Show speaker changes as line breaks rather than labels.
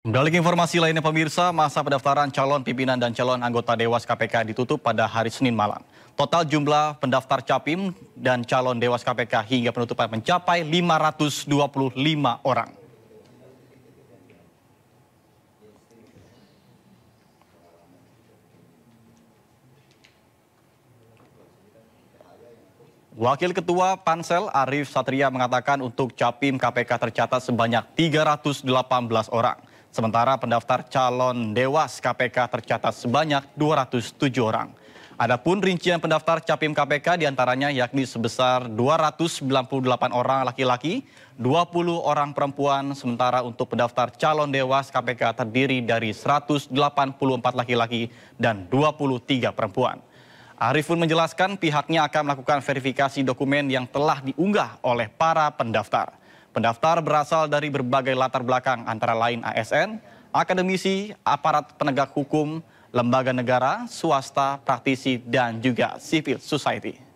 Kembali informasi lainnya pemirsa, masa pendaftaran calon pimpinan dan calon anggota Dewas KPK ditutup pada hari Senin malam. Total jumlah pendaftar capim dan calon Dewas KPK hingga penutupan mencapai 525 orang. Wakil Ketua Pansel Arief Satria mengatakan untuk capim KPK tercatat sebanyak 318 orang. Sementara pendaftar calon Dewas KPK tercatat sebanyak 207 orang. Adapun rincian pendaftar capim KPK diantaranya yakni sebesar 298 orang laki-laki, 20 orang perempuan, sementara untuk pendaftar calon dewas KPK terdiri dari 184 laki-laki dan 23 perempuan. Arif pun menjelaskan pihaknya akan melakukan verifikasi dokumen yang telah diunggah oleh para pendaftar. Pendaftar berasal dari berbagai latar belakang antara lain ASN, akademisi, aparat penegak hukum, lembaga negara, swasta, praktisi, dan juga civil society.